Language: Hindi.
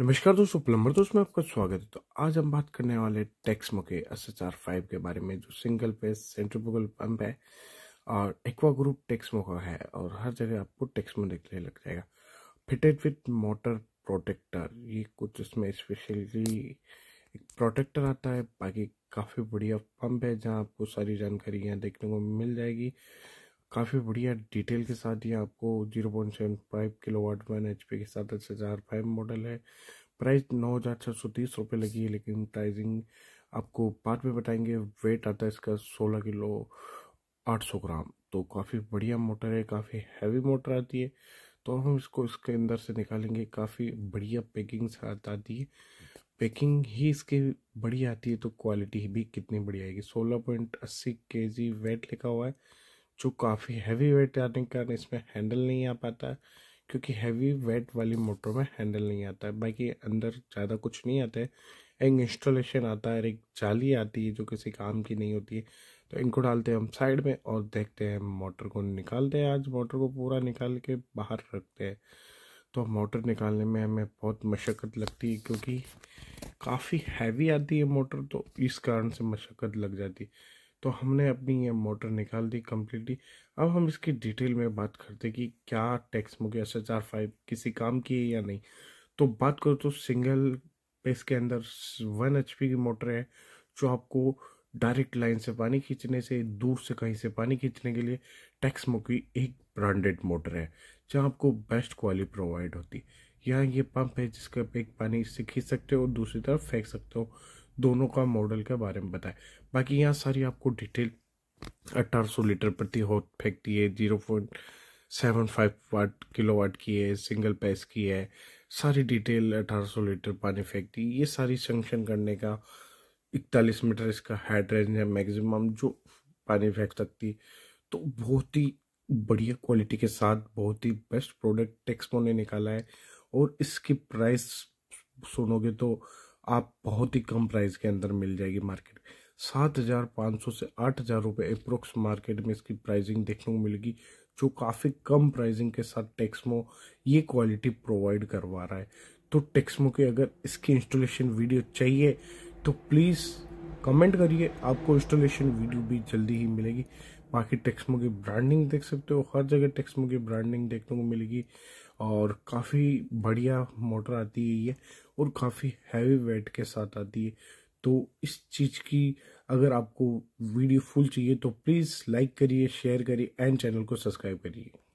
नमस्कार दोस्तों प्लम्बर दोस्त में आपका स्वागत है तो आज हम बात करने वाले टेक्समो के एस एच आर फाइव के बारे में जो सिंगल पेस सेंट्रीफ्यूगल पंप है और एक्वा ग्रुप टेक्समो का है और हर जगह आपको टेक्समो देखने लग जाएगा फिटेड विथ मोटर प्रोटेक्टर ये कुछ इसमें स्पेशली एक प्रोटेक्टर आता है बाकी काफ़ी बढ़िया पंप है जहाँ आपको सारी जानकारी यहाँ देखने को मिल जाएगी काफ़ी बढ़िया डिटेल के साथ ये आपको zero point seven five kilowatt one H के साथ दस हज़ार फाइव मॉडल है प्राइस नौ हज़ार छः सौ तीस रुपये लगी है लेकिन प्राइजिंग आपको बाद में बताएंगे वेट आता है इसका सोलह किलो आठ सौ ग्राम तो काफ़ी बढ़िया मोटर है काफ़ी हैवी मोटर आती है तो हम इसको इसके अंदर से निकालेंगे काफ़ी बढ़िया पैकिंग साथ आती है पैकिंग ही इसकी बढ़िया आती है तो क्वालिटी भी कितनी बढ़िया आएगी सोलह पॉइंट अस्सी के जी वेट लिखा हुआ है जो काफ़ी हैवी वेट आने के कारण इसमें हैंडल नहीं आ पाता क्योंकि हैवी वेट वाली मोटर में हैंडल नहीं आता है बाकी अंदर ज़्यादा कुछ नहीं आता है एक इंस्टॉलेशन आता है एक जाली आती है जो किसी काम की नहीं होती है तो इनको डालते हैं हम साइड में और देखते हैं मोटर को निकालते हैं आज मोटर को पूरा निकाल के बाहर रखते हैं तो मोटर निकालने में हमें बहुत मशक्क़त लगती है क्योंकि काफ़ी हैवी आती है मोटर तो इस कारण से मशक्क़त लग जाती है तो हमने अपनी ये मोटर निकाल दी कम्प्लीटली अब हम इसकी डिटेल में बात करते कि क्या टैक्स मुके एस एच आर फाइव किसी काम की है या नहीं तो बात करो तो सिंगल पेस के अंदर वन एच की मोटर है जो आपको डायरेक्ट लाइन से पानी खींचने से दूर से कहीं से पानी खींचने के लिए टैक्स मुकी एक ब्रांडेड मोटर है जहाँ आपको बेस्ट क्वालिटी प्रोवाइड होती है यहाँ ये पंप है जिसका एक पानी से खींच सकते हो और दूसरी तरफ फेंक सकते हो दोनों का मॉडल के बारे में बताएं बाकी यहाँ सारी आपको डिटेल अट्ठारह सौ लीटर प्रति हॉट फेंकती है zero point seven five watt kilowatt की है सिंगल पैस की है सारी डिटेल अठारह सौ लीटर पानी फेंकती है ये सारी संक्शन करने का इकतालीस मीटर इसका हेड रेंज है मैक्सिमम जो पानी फेंक सकती तो बहुत ही बढ़िया क्वालिटी के साथ बहुत ही बेस्ट प्रोडक्ट टेक्सपो ने निकाला है और इसकी प्राइस सुनोगे तो आप बहुत ही कम प्राइस के अंदर मिल जाएगी मार्केट सात हज़ार पाँच सौ से आठ हज़ार रुपये अप्रोक्स मार्केट में इसकी प्राइसिंग देखने को मिलेगी जो काफ़ी कम प्राइसिंग के साथ टेक्समो ये क्वालिटी प्रोवाइड करवा रहा है तो टेक्समो के अगर इसकी इंस्टॉलेशन वीडियो चाहिए तो प्लीज़ कमेंट करिए आपको इंस्टॉलेशन वीडियो भी जल्दी ही मिलेगी बाकी टेक्समो की ब्रांडिंग देख सकते हो हर जगह टेक्समो की ब्रांडिंग देखने को मिलेगी और काफ़ी बढ़िया मोटर आती है ये और काफ़ी हैवी वेट के साथ आती है तो इस चीज़ की अगर आपको वीडियो फुल चाहिए तो प्लीज़ लाइक करिए शेयर करिए एंड चैनल को सब्सक्राइब करिए